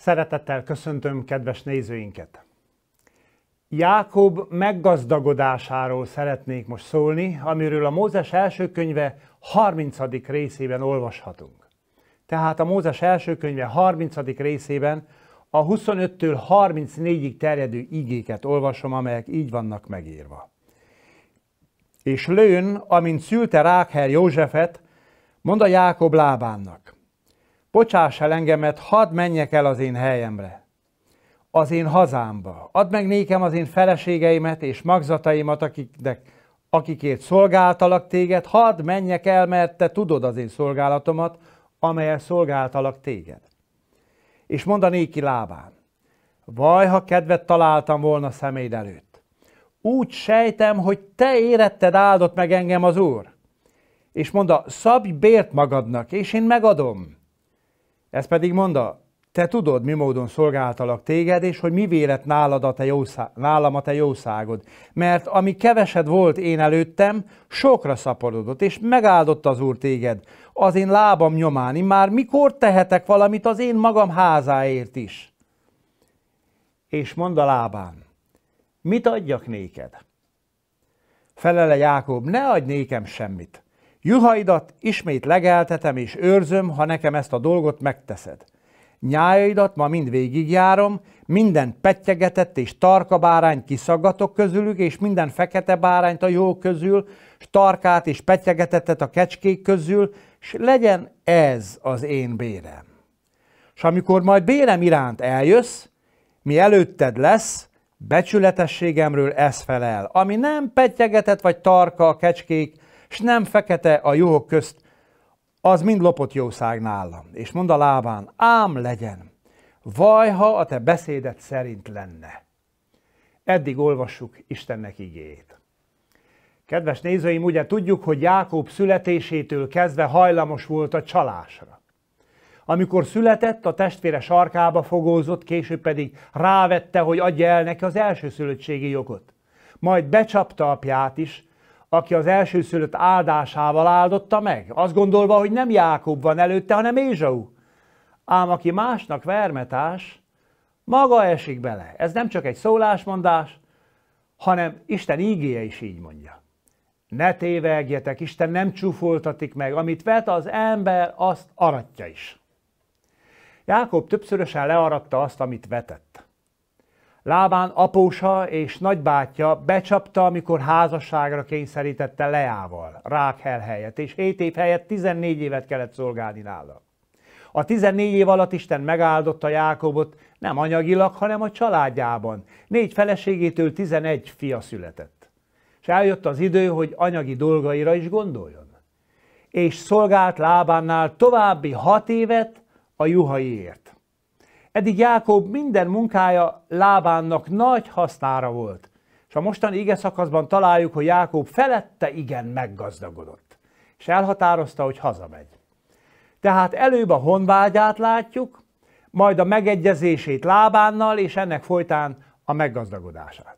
Szeretettel köszöntöm kedves nézőinket! Jákob meggazdagodásáról szeretnék most szólni, amiről a Mózes első könyve 30. részében olvashatunk. Tehát a Mózes első könyve 30. részében a 25-től 34-ig terjedő igéket olvasom, amelyek így vannak megírva. És lőn, amint szülte Rákher Józsefet, mond a Jákob lábának – bocsáss el engemet, hadd menjek el az én helyemre, az én hazámba, add meg nékem az én feleségeimet és magzataimat, akiknek, akikért szolgáltalak téged, hadd menjek el, mert te tudod az én szolgálatomat, amelyel szolgáltalak téged. És a néki lábán, vaj, ha kedvet találtam volna szeméd előtt. Úgy sejtem, hogy te éretted áldott meg engem az Úr. És mondta, szabj bért magadnak, és én megadom ez pedig mondta, te tudod, mi módon szolgáltalak téged, és hogy mi vélet nálad a te jószá- nálam a te jószágod. Mert ami kevesed volt én előttem, sokra szaporodott, és megáldott az Úr téged, az én lábam nyomán, már mikor tehetek valamit az én magam házáért is. És mond a lábán, mit adjak néked? Felele Jákob, ne adj nékem semmit. Juhaidat ismét legeltetem és őrzöm, ha nekem ezt a dolgot megteszed. Nyájaidat ma mind végigjárom, minden pettyegetett és tarka bárányt kiszaggatok közülük, és minden fekete bárányt a jó közül, s tarkát és pettyegetettet a kecskék közül, s legyen ez az én bérem. És amikor majd bérem iránt eljössz, mi előtted lesz, becsületességemről ez felel, ami nem pettyegetett vagy tarka a kecskék, és nem fekete a jó közt, az mind lopott jószág nálam. És mond a lábán, ám legyen, vajha a te beszédet szerint lenne. Eddig olvassuk Istennek igéjét. Kedves nézőim, ugye tudjuk, hogy Jákob születésétől kezdve hajlamos volt a csalásra. Amikor született, a testvére sarkába fogózott, később pedig rávette, hogy adja el neki az elsőszülöttségi jogot. Majd becsapta apját is, aki az elsőszülött áldásával áldotta meg, azt gondolva, hogy nem Jákob van előtte, hanem Ézsau. Ám aki másnak vermetás, maga esik bele. Ez nem csak egy szólásmondás, hanem Isten ígéje is így mondja. Ne tévegjetek, Isten nem csúfoltatik meg, amit vet az ember, azt aratja is. Jákob többszörösen learatta azt, amit vetett. Lábán apósa és nagybátyja becsapta, amikor házasságra kényszerítette Leával, Rákhel helyett, és 7 év helyett 14 évet kellett szolgálni nála. A 14 év alatt Isten megáldotta Jákobot nem anyagilag, hanem a családjában. Négy feleségétől 11 fia született. És eljött az idő, hogy anyagi dolgaira is gondoljon. És szolgált Lábánnál további hat évet a juhaiért. Eddig Jákob minden munkája Lábánnak nagy hasznára volt, és a mostani ige szakaszban találjuk, hogy Jákob felette igen meggazdagodott, és elhatározta, hogy hazamegy. Tehát előbb a honvágyát látjuk, majd a megegyezését Lábánnal, és ennek folytán a meggazdagodását.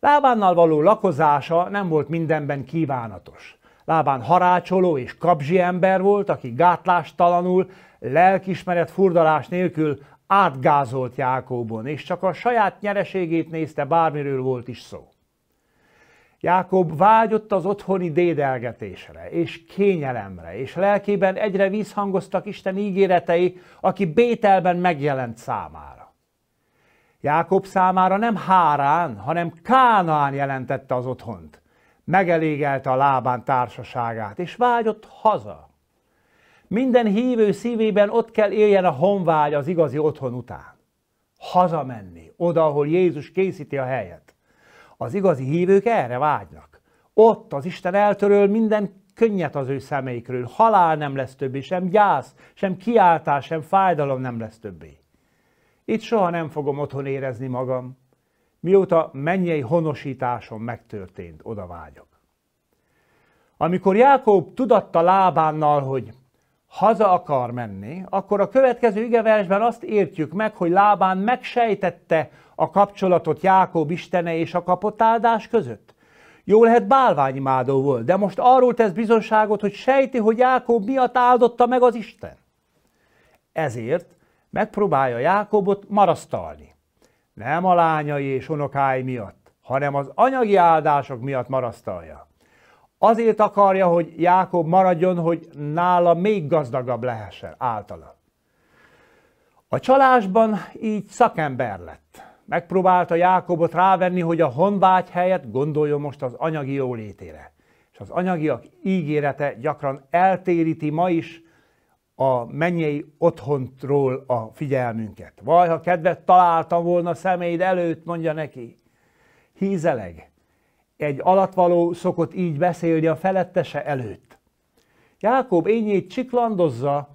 Lábánnal való lakozása nem volt mindenben kívánatos. Lábán harácsoló és kapzsi ember volt, aki gátlástalanul, lelkismeret furdalás nélkül átgázolt Jákobon, és csak a saját nyereségét nézte, bármiről volt is szó. Jákob vágyott az otthoni dédelgetésre, és kényelemre, és lelkében egyre vízhangoztak Isten ígéretei, aki Bételben megjelent számára. Jákob számára nem Hárán, hanem Kánán jelentette az otthont. Megelégelte a lábán társaságát, és vágyott haza. Minden hívő szívében ott kell éljen a honvágy az igazi otthon után. Hazamenni, oda, ahol Jézus készíti a helyet. Az igazi hívők erre vágynak. Ott az Isten eltöröl minden könnyet az ő szemeikről. Halál nem lesz többé, sem gyász, sem kiáltás, sem fájdalom nem lesz többé. Itt soha nem fogom otthon érezni magam, mióta mennyei honosításom megtörtént, oda vágyok. Amikor Jákob tudatta lábánnal, hogy haza akar menni, akkor a következő igeversben azt értjük meg, hogy Lábán megsejtette a kapcsolatot Jákob istene és a kapott áldás között. Jó lehet bálványimádó volt, de most arról tesz bizonságot, hogy sejti, hogy Jákob miatt áldotta meg az Isten. Ezért megpróbálja Jákobot marasztalni. Nem a lányai és unokái miatt, hanem az anyagi áldások miatt marasztalja. Azért akarja, hogy Jákob maradjon, hogy nála még gazdagabb lehessen általa. A csalásban így szakember lett. Megpróbálta Jákobot rávenni, hogy a honvágy helyett gondoljon most az anyagi jólétére. És az anyagiak ígérete gyakran eltéríti ma is a mennyei otthontról a figyelmünket. Vaj, ha kedvet találtam volna személyed előtt, mondja neki. Hízeleg, egy alatvaló szokott így beszélni a felettese előtt. Jákob ényét csiklandozza,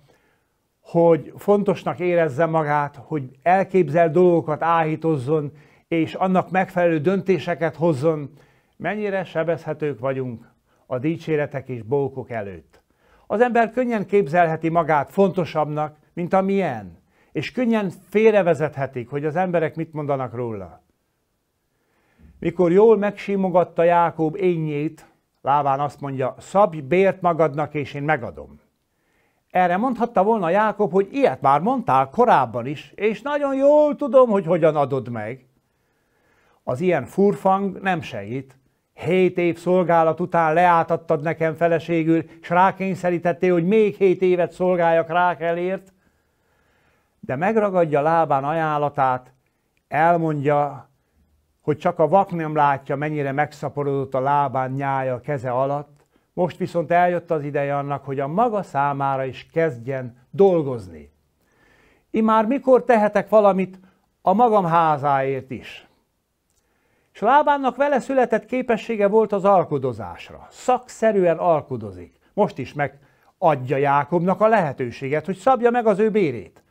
hogy fontosnak érezze magát, hogy elképzel dolgokat áhítozzon, és annak megfelelő döntéseket hozzon, mennyire sebezhetők vagyunk a dicséretek és bókok előtt. Az ember könnyen képzelheti magát fontosabbnak, mint amilyen, és könnyen félrevezethetik, hogy az emberek mit mondanak róla. Mikor jól megsimogatta Jákob énjét, láván azt mondja, szabj bért magadnak, és én megadom. Erre mondhatta volna Jákob, hogy ilyet már mondtál korábban is, és nagyon jól tudom, hogy hogyan adod meg. Az ilyen furfang nem segít. Hét év szolgálat után leáltattad nekem feleségül, s rákényszerítettél, hogy még hét évet szolgáljak Rákelért. De megragadja lábán ajánlatát, elmondja hogy csak a vak nem látja, mennyire megszaporodott a lábán nyája a keze alatt, most viszont eljött az ideje annak, hogy a maga számára is kezdjen dolgozni. már mikor tehetek valamit a magam házáért is? És lábának vele született képessége volt az alkudozásra. Szakszerűen alkudozik. Most is megadja Jákobnak a lehetőséget, hogy szabja meg az ő bérét.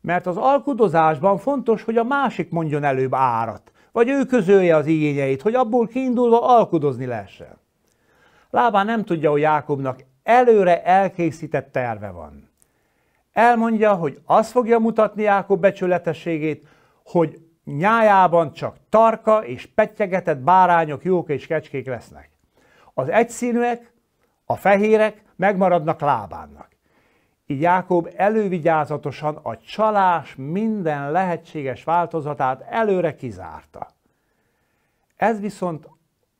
Mert az alkudozásban fontos, hogy a másik mondjon előbb árat vagy ő közölje az igényeit, hogy abból kiindulva alkudozni lehessen. Lábán nem tudja, hogy Jákobnak előre elkészített terve van. Elmondja, hogy azt fogja mutatni Jákob becsületességét, hogy nyájában csak tarka és pettegetett bárányok, jók és kecskék lesznek. Az egyszínűek, a fehérek megmaradnak lábának. Így Jákob elővigyázatosan a csalás minden lehetséges változatát előre kizárta. Ez viszont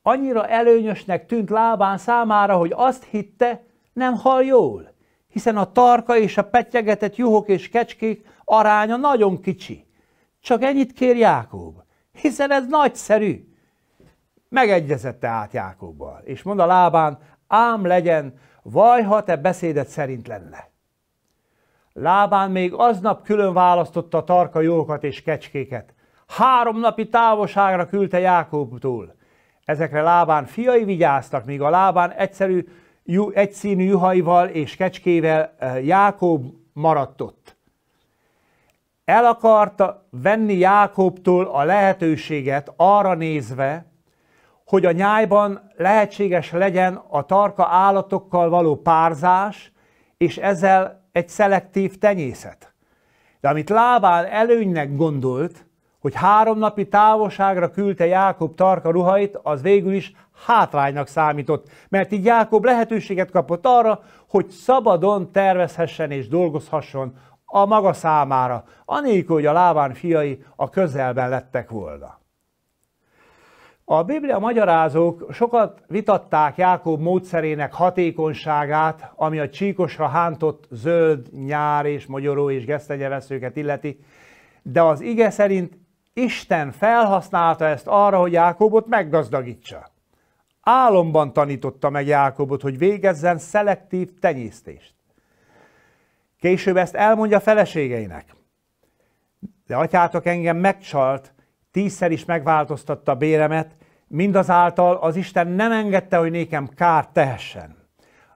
annyira előnyösnek tűnt Lábán számára, hogy azt hitte, nem hal jól, hiszen a tarka és a petyegetett juhok és kecskék aránya nagyon kicsi. Csak ennyit kér Jákob, hiszen ez nagyszerű. Megegyezett tehát Jákobbal, és mond a lábán, ám legyen, vaj, ha te beszédet szerint lenne. Lábán még aznap külön választotta a tarka jókat és kecskéket. Három napi távolságra küldte Jákobtól. Ezekre Lábán fiai vigyáztak, míg a Lábán egyszerű, egyszínű juhaival és kecskével eh, Jákob maradt ott. El akarta venni Jákobtól a lehetőséget arra nézve, hogy a nyájban lehetséges legyen a tarka állatokkal való párzás, és ezzel egy szelektív tenyészet. De amit Lábán előnynek gondolt, hogy három napi távolságra küldte Jákob tarka ruhait, az végül is hátránynak számított, mert így Jákob lehetőséget kapott arra, hogy szabadon tervezhessen és dolgozhasson a maga számára, anélkül, hogy a Lábán fiai a közelben lettek volna. A Biblia magyarázók sokat vitatták Jákob módszerének hatékonyságát, ami a csíkosra hántott zöld, nyár és magyaró és gesztenyeveszőket illeti, de az ige szerint Isten felhasználta ezt arra, hogy Jákobot meggazdagítsa. Álomban tanította meg Jákobot, hogy végezzen szelektív tenyésztést. Később ezt elmondja feleségeinek. De atyátok engem megcsalt, tízszer is megváltoztatta a béremet, mindazáltal az Isten nem engedte, hogy nékem kárt tehessen.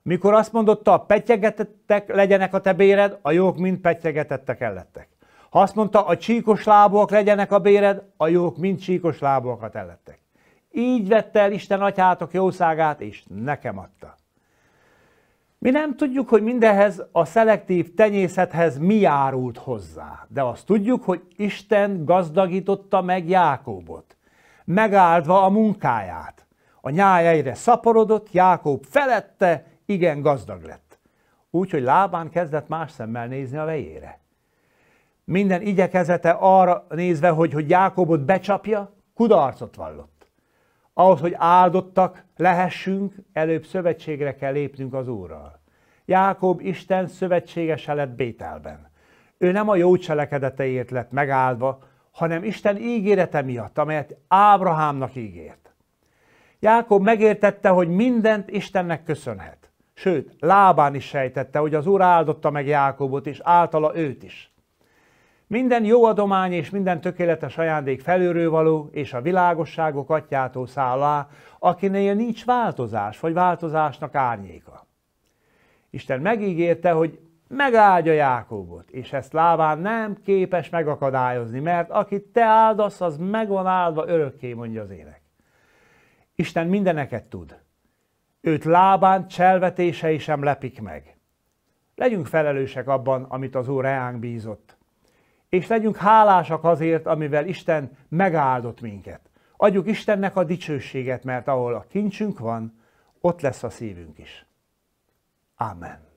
Mikor azt mondotta, a petyegetettek legyenek a te béred, a jók mind petyegetettek ellettek. Ha azt mondta, a csíkos lábúak legyenek a béred, a jók mind csíkos lábúakat ellettek. Így vette el Isten atyátok jószágát, és nekem adta. Mi nem tudjuk, hogy mindehez a szelektív tenyészethez mi járult hozzá, de azt tudjuk, hogy Isten gazdagította meg Jákóbot, megáldva a munkáját. A nyáj egyre szaporodott, Jákób felette igen gazdag lett. Úgyhogy lábán kezdett más szemmel nézni a vejére. Minden igyekezete arra nézve, hogy, hogy Jákobot becsapja, kudarcot vallott. Ahhoz, hogy áldottak lehessünk, előbb szövetségre kell lépnünk az Úrral. Jákob Isten szövetségese lett Bételben. Ő nem a jó cselekedeteért lett megáldva, hanem Isten ígérete miatt, amelyet Ábrahámnak ígért. Jákob megértette, hogy mindent Istennek köszönhet. Sőt, lábán is sejtette, hogy az Úr áldotta meg Jákobot, és általa őt is. Minden jó adomány és minden tökéletes ajándék való, és a világosságok atyától száll alá, akinél nincs változás, vagy változásnak árnyéka. Isten megígérte, hogy megáldja Jákobot, és ezt Láván nem képes megakadályozni, mert akit te áldasz, az meg van áldva örökké, mondja az ének. Isten mindeneket tud. Őt Lábán cselvetései sem lepik meg. Legyünk felelősek abban, amit az Úr reánk bízott és legyünk hálásak azért, amivel Isten megáldott minket. Adjuk Istennek a dicsőséget, mert ahol a kincsünk van, ott lesz a szívünk is. Amen.